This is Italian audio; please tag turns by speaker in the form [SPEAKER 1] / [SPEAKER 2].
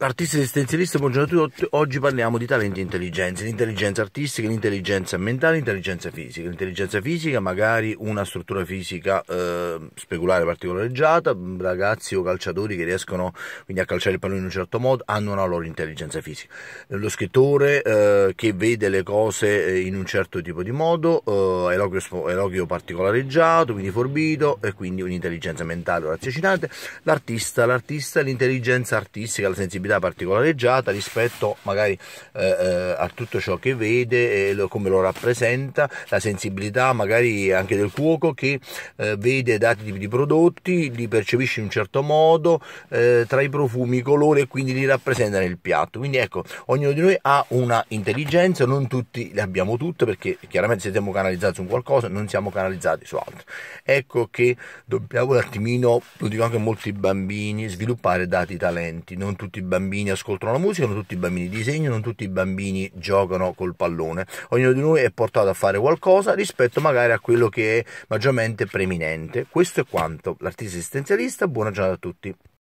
[SPEAKER 1] Artista esistenzialista, buongiorno a tutti. Oggi parliamo di talenti e intelligenze, l'intelligenza artistica, l'intelligenza mentale, l'intelligenza fisica. L'intelligenza fisica, magari una struttura fisica eh, speculare particolareggiata, ragazzi o calciatori che riescono quindi a calciare il pallone in un certo modo hanno una loro intelligenza fisica. Lo scrittore eh, che vede le cose eh, in un certo tipo di modo, eh, elogio, elogio particolareggiato, quindi forbito e quindi un'intelligenza mentale grazie raziocinante. L'artista, l'artista, l'intelligenza artistica, la sensibilità sensibilità particolareggiata rispetto magari eh, eh, a tutto ciò che vede e come lo rappresenta, la sensibilità magari anche del cuoco che eh, vede dati tipi di prodotti, li percepisce in un certo modo, eh, tra i profumi, i colori e quindi li rappresenta nel piatto. Quindi ecco, ognuno di noi ha una intelligenza, non tutti le abbiamo tutte perché chiaramente se siamo canalizzati su qualcosa non siamo canalizzati su altro. Ecco che dobbiamo un attimino, lo dico anche a molti bambini, sviluppare dati talenti, non tutti i bambini bambini ascoltano la musica, non tutti i bambini disegnano, non tutti i bambini giocano col pallone. Ognuno di noi è portato a fare qualcosa rispetto magari a quello che è maggiormente preminente. Questo è quanto. L'artista esistenzialista, buona giornata a tutti.